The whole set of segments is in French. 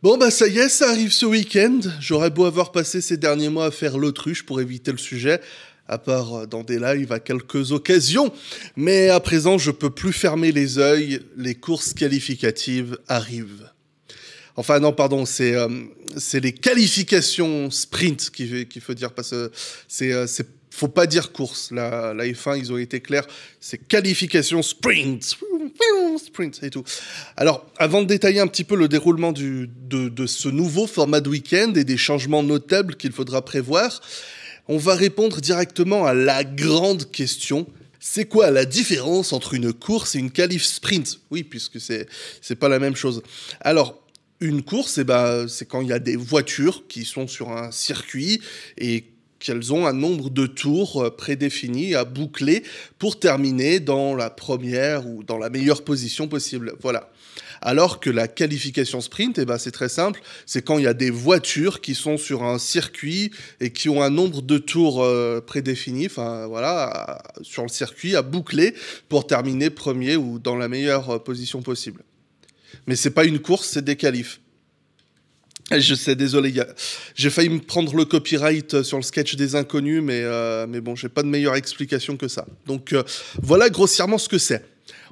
Bon, bah ça y est, ça arrive ce week-end. J'aurais beau avoir passé ces derniers mois à faire l'autruche pour éviter le sujet, à part euh, dans des lives à quelques occasions. Mais à présent, je peux plus fermer les yeux, les courses qualificatives arrivent. Enfin non, pardon, c'est euh, les qualifications sprint qu'il qui faut dire, parce que c'est euh, faut pas dire course. La, F1, ils ont été clairs, c'est qualification sprint. Sprint et tout. Alors, avant de détailler un petit peu le déroulement du, de, ce nouveau format de week-end et des changements notables qu'il faudra prévoir, on va répondre directement à la grande question. C'est quoi la différence entre une course et une qualif sprint Oui, puisque c'est c'est pas la même chose. Alors, une course, eh ben, c'est quand il y a des voitures qui sont sur un circuit et qu'elles ont un nombre de tours euh, prédéfinis à boucler pour terminer dans la première ou dans la meilleure position possible. Voilà. Alors que la qualification sprint, eh ben c'est très simple, c'est quand il y a des voitures qui sont sur un circuit et qui ont un nombre de tours euh, prédéfinis, enfin voilà, sur le circuit à boucler pour terminer premier ou dans la meilleure euh, position possible. Mais c'est pas une course, c'est des qualifs. Je sais, désolé, J'ai failli me prendre le copyright euh, sur le sketch des inconnus, mais, euh, mais bon, j'ai pas de meilleure explication que ça. Donc euh, voilà grossièrement ce que c'est.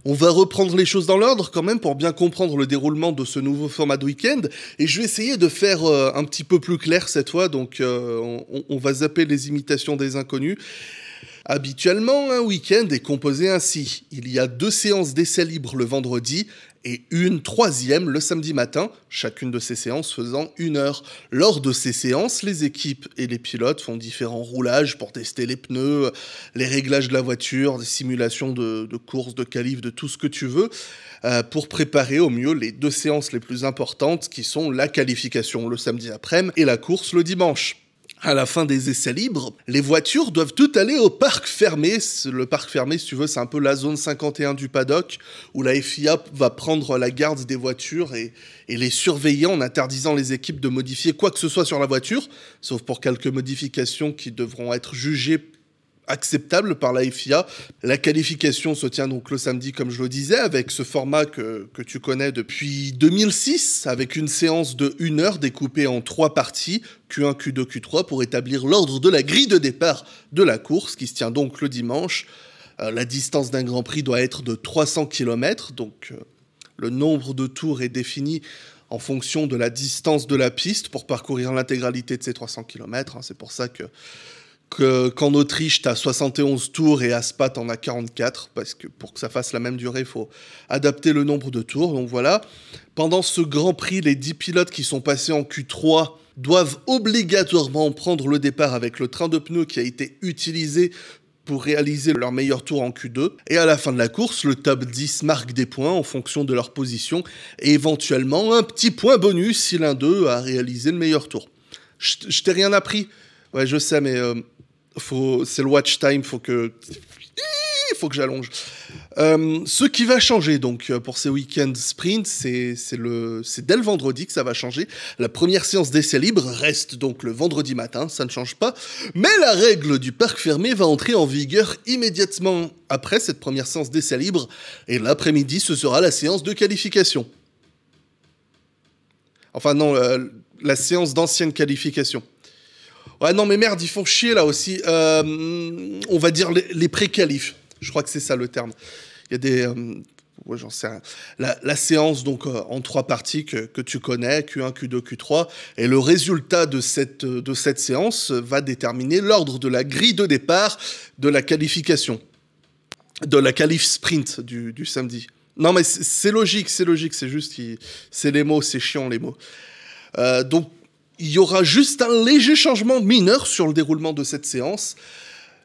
On va reprendre les choses dans l'ordre quand même pour bien comprendre le déroulement de ce nouveau format de week-end. Et je vais essayer de faire euh, un petit peu plus clair cette fois. Donc on, on, va zapper les imitations des inconnus Habituellement, un week-end est composé ainsi. Il y a deux séances d'essai libres le vendredi et une troisième le samedi matin, chacune de ces séances faisant une heure. Lors de ces séances, les équipes et les pilotes font différents roulages pour tester les pneus, les réglages de la voiture, des simulations de, courses, de qualifs, de tout ce que tu veux, euh, pour préparer au mieux les deux séances les plus importantes qui sont la qualification le samedi après-midi et la course le dimanche à la fin des essais libres, les voitures doivent toutes aller au parc fermé. Le parc fermé, si tu veux, c'est un peu la zone 51 du paddock où la FIA va prendre la garde des voitures et, les surveiller en interdisant les équipes de modifier quoi que ce soit sur la voiture, sauf pour quelques modifications qui devront être jugées acceptable par la FIA. La qualification se tient donc le samedi, comme je le disais, avec ce format que, que tu connais depuis 2006, avec une séance de 1 heure découpée en trois parties, Q1, Q2, Q3, pour établir l'ordre de la grille de départ de la course, qui se tient donc le dimanche. Euh, la distance d'un Grand Prix doit être de 300 km, donc euh, le nombre de tours est défini en fonction de la distance de la piste pour parcourir l'intégralité de ces 300 km. Hein. C'est pour ça que qu'en Autriche, tu as 71 tours et à Spa, tu en as 44, parce que pour que ça fasse la même durée, il faut adapter le nombre de tours. Donc voilà. Pendant ce Grand Prix, les 10 pilotes qui sont passés en Q3 doivent obligatoirement prendre le départ avec le train de pneus qui a été utilisé pour réaliser leur meilleur tour en Q2. Et à la fin de la course, le top 10 marque des points en fonction de leur position et éventuellement un petit point bonus si l'un d'eux a réalisé le meilleur tour. Je t'ai rien appris. Ouais, je sais, mais euh, faut, c'est le watch time, faut que, faut que j'allonge. Euh, ce qui va changer donc euh, pour ces week-ends sprint, c'est le, dès le vendredi que ça va changer. La première séance d'essai libre reste donc le vendredi matin, ça ne change pas. Mais la règle du parc fermé va entrer en vigueur immédiatement après cette première séance d'essai libre, et l'après-midi ce sera la séance de qualification. Enfin non, la, euh, la séance d'ancienne qualification. Ouais, non, mais merde, ils font chier là aussi. Euh, on va dire les, pré-qualifs. Je crois que c'est ça le terme. Il y a des. Euh, j'en sais La, séance, donc, euh, en trois parties que, tu connais, Q1, Q2, Q3. Et le résultat de cette, de cette séance va déterminer l'ordre de la grille de départ de la qualification. De la qualif sprint du, du samedi. Non, mais c'est logique, c'est logique. C'est juste. C'est les mots, c'est chiant les mots. donc, il y aura juste un léger changement mineur sur le déroulement de cette séance.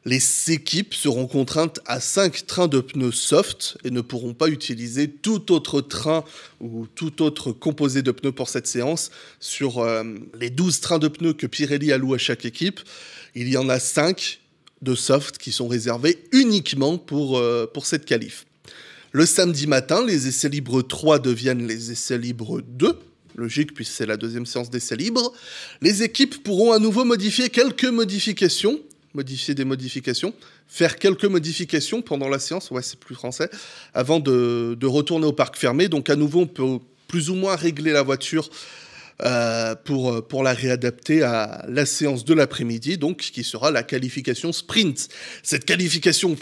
Les équipes seront contraintes à 5 trains de pneus soft et ne pourront pas utiliser tout autre train ou tout autre composé de pneus pour cette séance. Sur euh, les 12 trains de pneus que Pirelli alloue à chaque équipe, il y en a 5 de soft qui sont réservés uniquement pour, euh, pour cette qualif. Le samedi matin, les essais libres 3 deviennent les essais libres 2 Logique, puisque c'est la deuxième séance d'essai libre. Les équipes pourront à nouveau modifier quelques modifications. Modifier des modifications. Faire quelques modifications pendant la séance, ouais, c'est plus français, avant de, retourner au parc fermé. Donc à nouveau, on peut plus ou moins régler la voiture euh, pour, pour la réadapter à la séance de l'après-midi, donc qui sera la qualification sprint. Cette qualification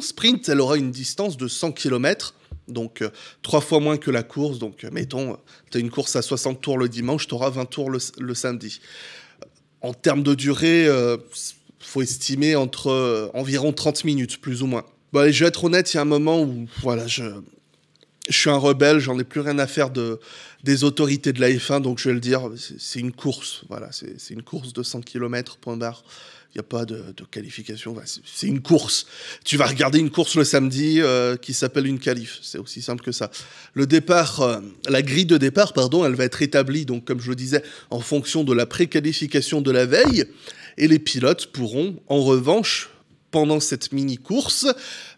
sprint, elle aura une distance de 100 km. Donc euh, trois fois moins que la course. Donc euh, mettons, tu as une course à 60 tours le dimanche, tu auras 20 tours le, samedi. En termes de durée, il euh, faut estimer entre environ 30 minutes, plus ou moins. je vais être honnête, il y a un moment où voilà, je, suis un rebelle, j'en ai plus rien à faire de, des autorités de la F1, donc je vais le dire, c'est une course. Voilà, c'est une course de 100 km, point barre n'y a pas de, qualification. c'est une course. Tu vas regarder une course le samedi euh, qui s'appelle une qualif. C'est aussi simple que ça. Le départ, euh, la grille de départ, pardon, elle va être établie, donc comme je le disais, en fonction de la préqualification de la veille. Et les pilotes pourront, en revanche, pendant cette mini-course,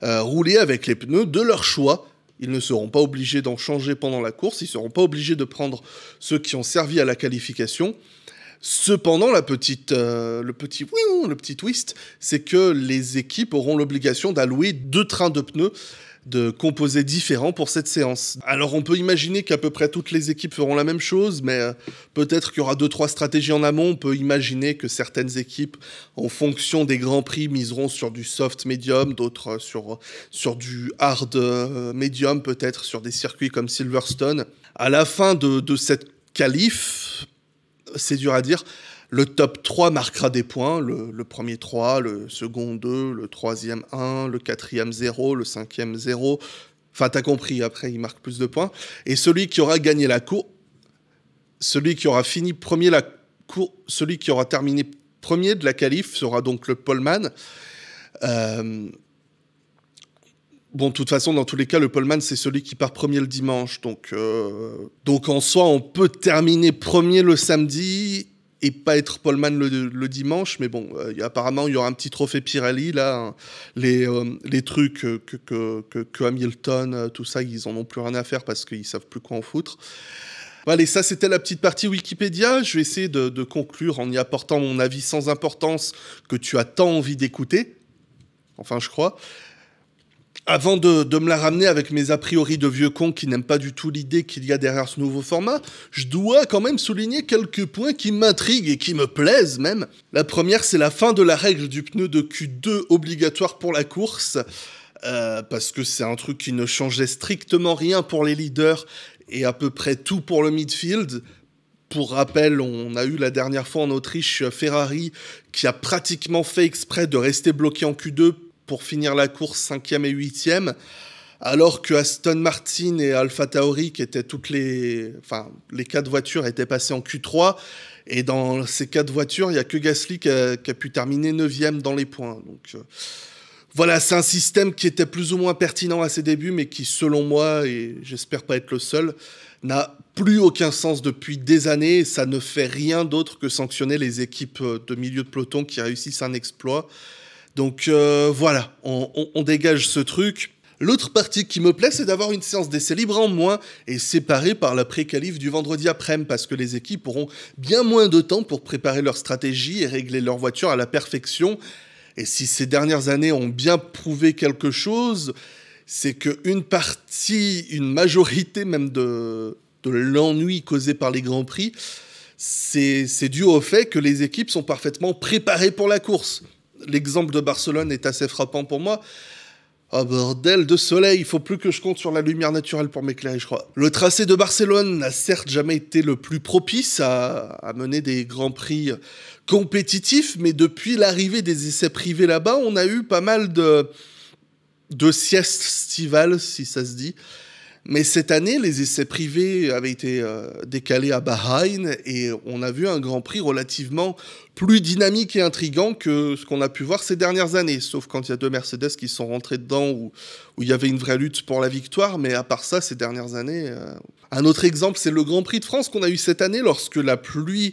euh, rouler avec les pneus de leur choix ils ne seront pas obligés d'en changer pendant la course, ils ne seront pas obligés de prendre ceux qui ont servi à la qualification. Cependant, euh, le, petit, hein, le petit twist, c'est que les équipes auront l'obligation d'allouer deux trains de pneus de composés différents pour cette séance. Alors on peut imaginer qu'à peu près toutes les équipes feront la même chose, mais euh, peut-être qu'il y aura deux trois stratégies en amont. On peut imaginer que certaines équipes, en fonction des grands prix, miseront sur du soft medium, d'autres sur du hard euh, medium, peut-être sur des circuits comme Silverstone. À la fin de, de cette qualif, c'est dur à dire. Le top 3 marquera des points, le, premier 3, le second 2, le troisième 1, le quatrième 0, le cinquième 0. Enfin, t'as compris, après, il marque plus de points. Et celui qui aura gagné la cour, celui qui aura fini premier la cour, celui qui aura terminé premier de la qualif sera donc le poleman. Euh, Bon, de toute façon, dans tous les cas, le poleman, c'est celui qui part premier le dimanche. Donc, euh, donc en soi, on peut terminer premier le samedi et pas être poleman le, dimanche. Mais bon, euh, apparemment, il y aura un petit trophée Pirelli, là. Hein. Les, euh, les trucs que, que, que, Hamilton, tout ça, ils n'en ont plus rien à faire parce qu'ils savent plus quoi en foutre. Allez, ça c'était la petite partie Wikipédia. Je vais essayer de conclure en y apportant mon avis sans importance que tu as tant envie d'écouter. Enfin, je crois avant de, me la ramener avec mes a priori de vieux con qui n'aiment pas du tout l'idée qu'il y a derrière ce nouveau format, je dois quand même souligner quelques points qui m'intriguent et qui me plaisent même. La première, c'est la fin de la règle du pneu de Q2 obligatoire pour la course. Euh, parce que c'est un truc qui ne changeait strictement rien pour les leaders et à peu près tout pour le midfield. Pour rappel, on a eu la dernière fois en Autriche euh, Ferrari qui a pratiquement fait exprès de rester bloqué en Q2 pour finir la course 5e et 8e alors que Aston Martin et Alpha Tauri, qui étaient toutes les, enfin, les quatre voitures étaient passées en Q3, et dans ces quatre voitures, il n'y a que Gasly qui a, pu terminer 9e dans les points. Donc euh, voilà, c'est un système qui était plus ou moins pertinent à ses débuts, mais qui, selon moi, et j'espère pas être le seul, n'a plus aucun sens depuis des années. Et ça ne fait rien d'autre que sanctionner les équipes euh, de milieu de peloton qui réussissent un exploit. Donc euh, voilà, on, dégage ce truc. L'autre partie qui me plaît, c'est d'avoir une séance d'essai libre en moins et séparée par la pré-qualif du vendredi après-midi parce que les équipes auront bien moins de temps pour préparer leur stratégie et régler leur voiture à la perfection. Et si ces dernières années ont bien prouvé quelque chose, c'est qu'une partie, une majorité même de, de l'ennui causé par les Grands Prix, c'est dû au fait que les équipes sont parfaitement préparées pour la course l'exemple de Barcelone est assez frappant pour moi. Oh bordel de soleil, il faut plus que je compte sur la lumière naturelle pour m'éclairer, je crois. Le tracé de Barcelone n'a certes jamais été le plus propice à, mener des grands prix compétitifs, mais depuis l'arrivée des essais privés là-bas, on a eu pas mal de, de siestes si ça se dit. Mais cette année, les essais privés avaient été euh, décalés à Bahreïn et on a vu un Grand Prix relativement plus dynamique et intrigant que ce qu'on a pu voir ces dernières années, sauf quand il y a deux Mercedes qui sont rentrés dedans où, il y avait une vraie lutte pour la victoire. Mais à part ça, ces dernières années... Euh, un autre exemple, c'est le Grand Prix de France qu'on a eu cette année lorsque la pluie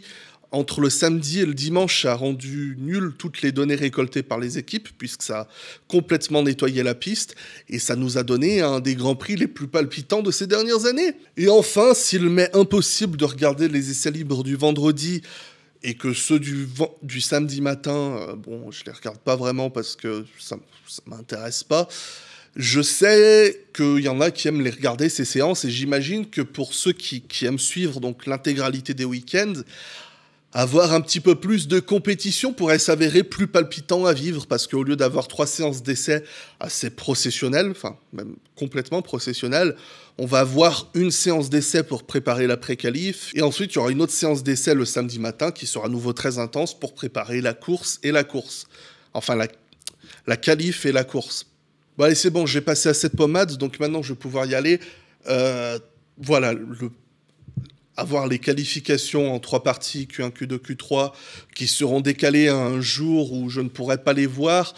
entre le samedi et le dimanche, ça a rendu nul toutes les données récoltées par les équipes, puisque ça a complètement nettoyé la piste, et ça nous a donné un des grands prix les plus palpitants de ces dernières années. Et enfin, s'il m'est impossible de regarder les essais libres du vendredi, et que ceux du, du samedi matin, euh, bon, je les regarde pas vraiment parce que ça, ne m'intéresse pas. Je sais qu'il y en a qui aiment les regarder ces séances et j'imagine que pour ceux qui, qui aiment suivre donc l'intégralité des week-ends, avoir un petit peu plus de compétition pourrait s'avérer plus palpitant à vivre parce qu'au lieu d'avoir trois séances d'essai assez processionnelles, enfin même complètement processionnelles, on va avoir une séance d'essai pour préparer la pré-qualif et ensuite il y aura une autre séance d'essai le samedi matin qui sera à nouveau très intense pour préparer la course et la course. Enfin la, la qualif et la course. Bon allez c'est bon, j'ai passé à cette pommade donc maintenant je vais pouvoir y aller. Euh, voilà, le avoir les qualifications en trois parties, Q1, Q2, Q3, qui seront décalées à un jour où je ne pourrai pas les voir,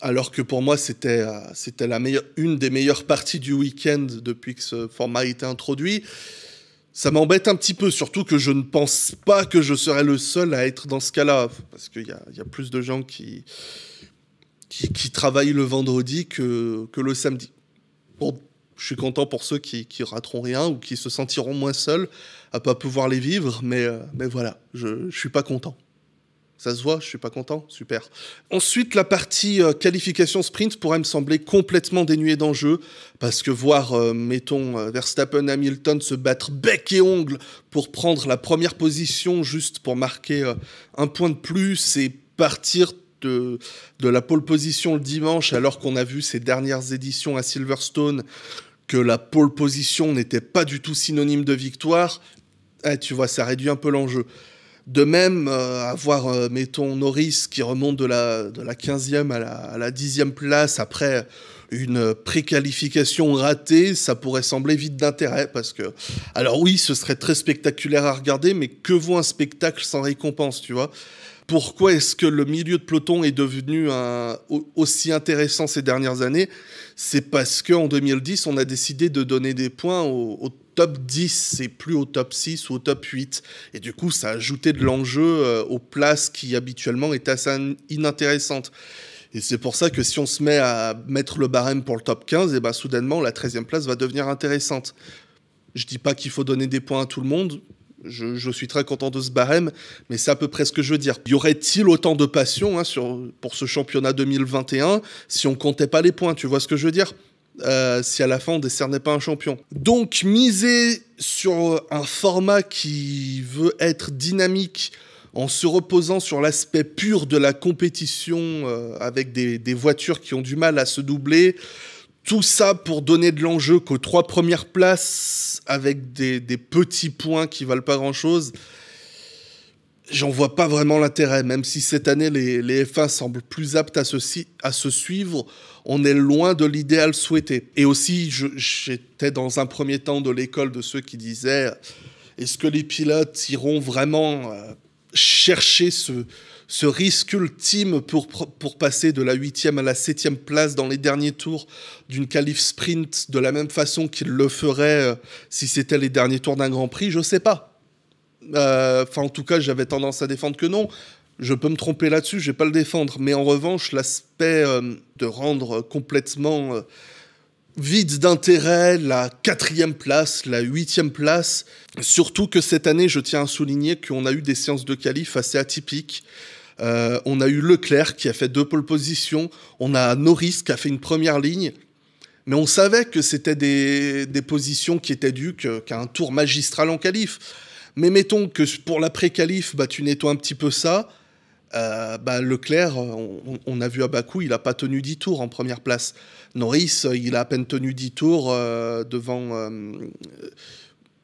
alors que pour moi, c'était, euh, c'était la meilleure, une des meilleures parties du week-end depuis que ce format a été introduit. Ça m'embête un petit peu, surtout que je ne pense pas que je serai le seul à être dans ce cas-là, parce qu'il y, a, plus de gens qui, qui, travaillent le vendredi que, que le samedi je suis content pour ceux qui, qui rateront rien ou qui se sentiront moins seuls à pas pouvoir les vivre, mais, euh, mais voilà, je, je suis pas content. Ça se voit, je suis pas content, super. Ensuite, la partie euh, qualification sprint pourrait me sembler complètement dénuée d'enjeu, parce que voir, euh, mettons, Verstappen Verstappen Hamilton se battre bec et ongle pour prendre la première position juste pour marquer un point de plus et partir de, de la pole position le dimanche, alors qu'on a vu ces dernières éditions à Silverstone que la pole position n'était pas du tout synonyme de victoire, eh, tu vois, ça réduit un peu l'enjeu. De même, euh, avoir, euh, mettons, Norris qui remonte de la, de 15e à la, 10e place après une préqualification ratée, ça pourrait sembler vide d'intérêt parce que, alors oui, ce serait très spectaculaire à regarder, mais que vaut un spectacle sans récompense, tu vois pourquoi est-ce que le milieu de peloton est devenu aussi intéressant ces dernières années C'est parce qu'en 2010, on a décidé de donner des points aux top 10, c'est plus au top 6 ou au top 8. Et du coup, ça a ajouté de l'enjeu euh, aux places qui habituellement étaient assez inintéressantes. Et c'est pour ça que si on se met à mettre le barème pour le top 15, et eh ben soudainement, la 13e place va devenir intéressante. Je dis pas qu'il faut donner des points à tout le monde. Je, suis très content de ce barème, mais c'est à peu près ce que je veux dire. Y aurait-il autant de passion hein, sur, pour ce championnat 2021 si on comptait pas les points Tu vois ce que je veux dire euh, si à la fin on décernait pas un champion. Donc miser sur euh, un format qui veut être dynamique en se reposant sur l'aspect pur de la compétition euh, avec des, voitures qui ont du mal à se doubler, tout ça pour donner de l'enjeu qu'aux trois premières places avec des, des petits points qui valent pas grand-chose j'en vois pas vraiment l'intérêt, même si cette année les, F1 semblent plus aptes à se, à se suivre, on est loin de l'idéal souhaité. Et aussi, j'étais dans un premier temps de l'école de ceux qui disaient, est-ce que les pilotes iront vraiment euh, chercher ce, risque ultime pour, pour passer de la 8e à la 7e place dans les derniers tours d'une qualif sprint de la même façon qu'ils le feraient euh, si c'était les derniers tours d'un Grand Prix, je sais pas. Euh, enfin, en tout cas, j'avais tendance à défendre que non. Je peux me tromper là-dessus, je vais pas le défendre. Mais en revanche, l'aspect euh, de rendre complètement euh, vide d'intérêt la quatrième place, la huitième place, surtout que cette année, je tiens à souligner qu'on a eu des séances de qualif assez atypiques. on a eu Leclerc qui a fait deux pole positions, on a Norris qui a fait une première ligne, mais on savait que c'était des, positions qui étaient dues qu'à un tour magistral en qualif. Mais mettons que pour l'après-calife, bah, tu nettoies un petit peu ça. Euh, bah, Leclerc, on, a vu à Bakou, il n'a pas tenu 10 tours en première place. Norris, il a à peine tenu 10 tours euh, devant, euh,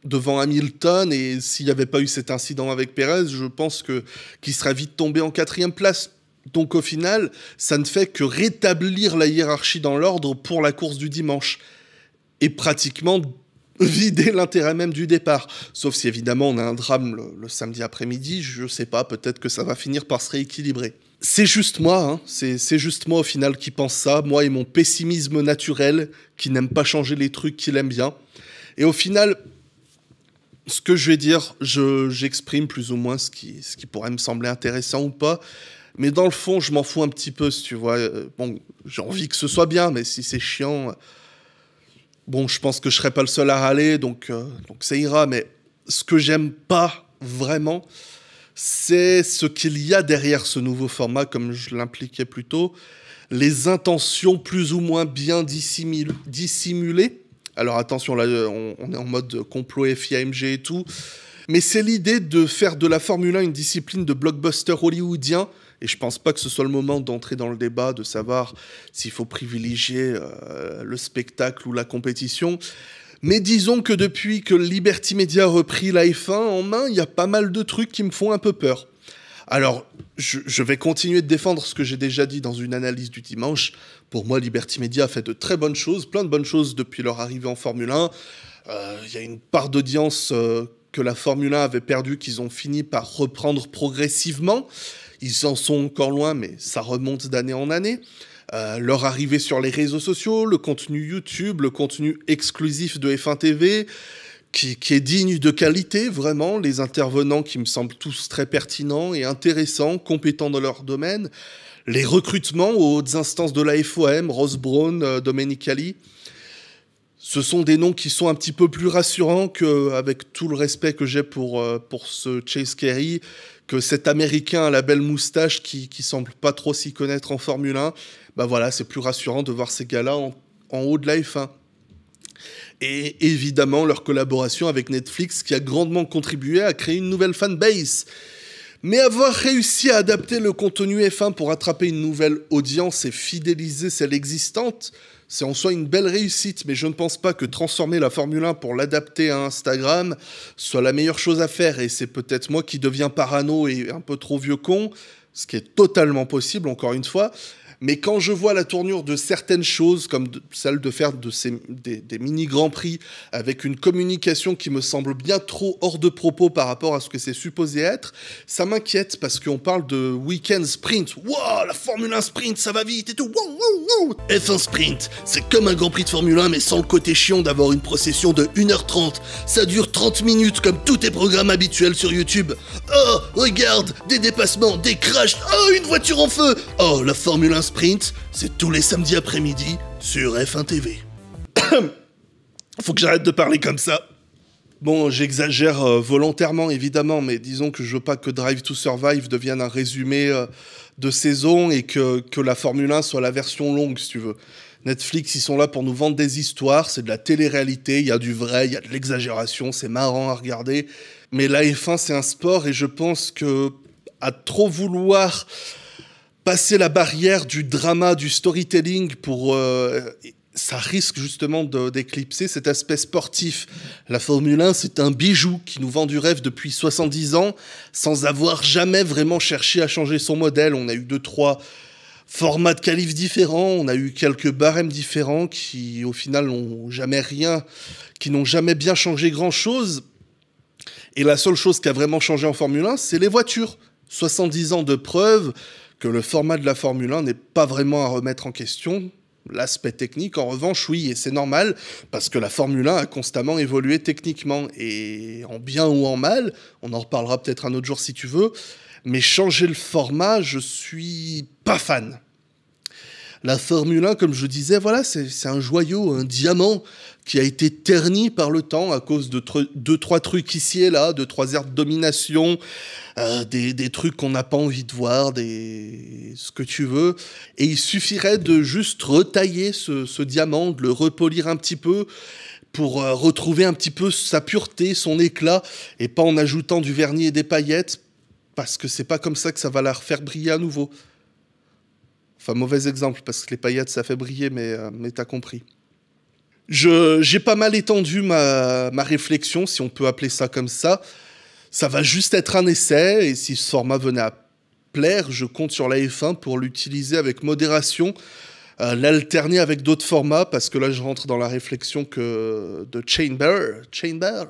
devant Hamilton. Et s'il n'y avait pas eu cet incident avec Perez, je pense que qu'il serait vite tombé en quatrième place. Donc au final, ça ne fait que rétablir la hiérarchie dans l'ordre pour la course du dimanche. Et pratiquement vider l'intérêt même du départ. Sauf si évidemment on a un drame le, samedi après-midi, je sais pas, peut-être que ça va finir par se rééquilibrer. C'est juste moi, hein. c'est juste moi au final qui pense ça, moi et mon pessimisme naturel qui n'aime pas changer les trucs qu'il aime bien. Et au final, ce que je vais dire, j'exprime plus ou moins ce qui, ce qui pourrait me sembler intéressant ou pas. Mais dans le fond, je m'en fous un petit peu, si tu vois. Euh, bon, j'ai envie que ce soit bien, mais si c'est chiant, Bon, je pense que je serai pas le seul à râler, donc, euh, donc ça ira, mais ce que j'aime pas vraiment, c'est ce qu'il y a derrière ce nouveau format, comme je l'impliquais plus tôt, les intentions plus ou moins bien dissimulées. Alors attention, là, on, est en mode complot F.I.A.M.G. et tout. Mais c'est l'idée de faire de la Formule 1 une discipline de blockbuster hollywoodien et je pense pas que ce soit le moment d'entrer dans le débat de savoir s'il faut privilégier euh, le spectacle ou la compétition. Mais disons que depuis que Liberty Media a repris la F1 en main, il y a pas mal de trucs qui me font un peu peur. Alors, je, vais continuer de défendre ce que j'ai déjà dit dans une analyse du dimanche. Pour moi, Liberty Media a fait de très bonnes choses, plein de bonnes choses depuis leur arrivée en Formule 1. Euh, il y a une part d'audience euh, que la Formule 1 avait perdue qu'ils ont fini par reprendre progressivement. Ils en sont encore loin, mais ça remonte d'année en année. Euh, leur arrivée sur les réseaux sociaux, le contenu YouTube, le contenu exclusif de F1 TV, qui, est digne de qualité, vraiment, les intervenants qui me semblent tous très pertinents et intéressants, compétents dans leur domaine, les recrutements aux hautes instances de la FOM, Rose Brown, euh, Domenicali. Ce sont des noms qui sont un petit peu plus rassurants qu'avec tout le respect que j'ai pour, euh, pour ce Chase Carey, que cet Américain à la belle moustache qui, semble pas trop s'y connaître en Formule 1, bah voilà, c'est plus rassurant de voir ces gars-là en, en, haut de la F1. Et évidemment, leur collaboration avec Netflix qui a grandement contribué à créer une nouvelle fanbase. Mais avoir réussi à adapter le contenu F1 pour attraper une nouvelle audience et fidéliser celle existante, c'est en soi une belle réussite, mais je ne pense pas que transformer la Formule 1 pour l'adapter à Instagram soit la meilleure chose à faire. Et c'est peut-être moi qui deviens parano et un peu trop vieux con, ce qui est totalement possible, encore une fois. Mais quand je vois la tournure de certaines choses, comme celle de faire de ces, des, mini-grands prix, avec une communication qui me semble bien trop hors de propos par rapport à ce que c'est supposé être, ça m'inquiète parce qu'on parle de week-end sprint. Waouh, la Formule 1 sprint, ça va vite et tout. Wow, wow, wow. F1 sprint, c'est comme un Grand Prix de Formule 1, mais sans le côté chiant d'avoir une procession de 1h30. Ça dure 30 minutes comme tous tes programmes habituels sur YouTube. Oh, regarde, des dépassements, des crashs, oh, une voiture en feu. Oh, la Formule 1 sprint, c'est tous les samedis après-midi sur F1 TV. Faut que j'arrête de parler comme ça. Bon, j'exagère euh, volontairement, évidemment, mais disons que je veux pas que Drive to Survive devienne un résumé euh, de saison et que, que, la Formule 1 soit la version longue, si tu veux. Netflix, ils sont là pour nous vendre des histoires, c'est de la télé-réalité, il y a du vrai, il y a de l'exagération, c'est marrant à regarder. Mais la F1, c'est un sport et je pense que à trop vouloir passer la barrière du drama, du storytelling pour... Euh, ça risque justement d'éclipser cet aspect sportif. La Formule 1, c'est un bijou qui nous vend du rêve depuis 70 ans, sans avoir jamais vraiment cherché à changer son modèle. On a eu deux, trois formats de qualifs différents, on a eu quelques barèmes différents qui, au final, n'ont jamais rien, qui n'ont jamais bien changé grand-chose. Et la seule chose qui a vraiment changé en Formule 1, c'est les voitures. 70 ans de preuves que le format de la Formule 1 n'est pas vraiment à remettre en question. L'aspect technique, en revanche, oui, et c'est normal, parce que la Formule 1 a constamment évolué techniquement, et en bien ou en mal, on en reparlera peut-être un autre jour si tu veux, mais changer le format, je suis pas fan. La Formule 1, comme je disais, voilà, c'est un joyau, un diamant qui a été terni par le temps à cause de deux, trois trucs ici et là, de trois aires de domination, euh, des, des, trucs qu'on n'a pas envie de voir, des... ce que tu veux. Et il suffirait de juste retailler ce, diamant, de le repolir un petit peu pour euh, retrouver un petit peu sa pureté, son éclat, et pas en ajoutant du vernis et des paillettes, parce que c'est pas comme ça que ça va la refaire briller à nouveau. Enfin, mauvais exemple, parce que les paillettes, ça fait briller, mais, euh, mais t'as compris j'ai pas mal étendu ma, réflexion, si on peut appeler ça comme ça. Ça va juste être un essai, et si ce format venait à plaire, je compte sur la F1 pour l'utiliser avec modération, euh, l'alterner avec d'autres formats, parce que là je rentre dans la réflexion que, de Chamber, Chamber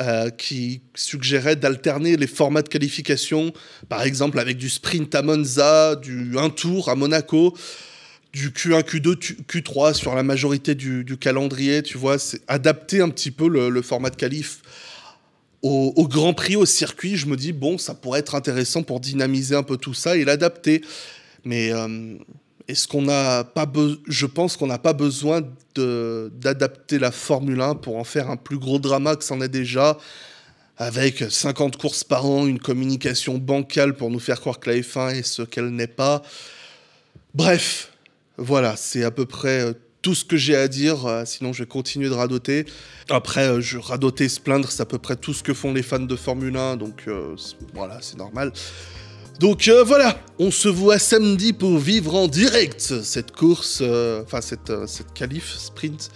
euh, qui suggérait d'alterner les formats de qualification, par exemple avec du sprint à Monza, du un tour à Monaco du Q1, Q2, Q3 sur la majorité du, calendrier, tu vois, c'est adapter un petit peu le, format de qualif au, Grand Prix, au circuit. Je me dis, bon, ça pourrait être intéressant pour dynamiser un peu tout ça et l'adapter. Mais euh, est-ce qu'on n'a pas besoin, je pense qu'on n'a pas besoin d'adapter la Formule 1 pour en faire un plus gros drama que c'en est déjà avec 50 courses par an, une communication bancale pour nous faire croire que la F1 est ce qu'elle n'est pas. Bref, voilà, c'est à peu près euh, tout ce que j'ai à dire, euh, sinon je vais continuer de radoter. Après, euh, je radoter, se plaindre, c'est à peu près tout ce que font les fans de Formule 1, donc voilà, c'est normal. Donc voilà, on se voit samedi pour vivre en direct cette course, enfin cette, cette qualif sprint.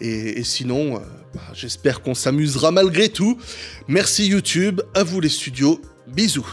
Et, sinon, bah, j'espère qu'on s'amusera malgré tout. Merci YouTube, à vous les studios, bisous.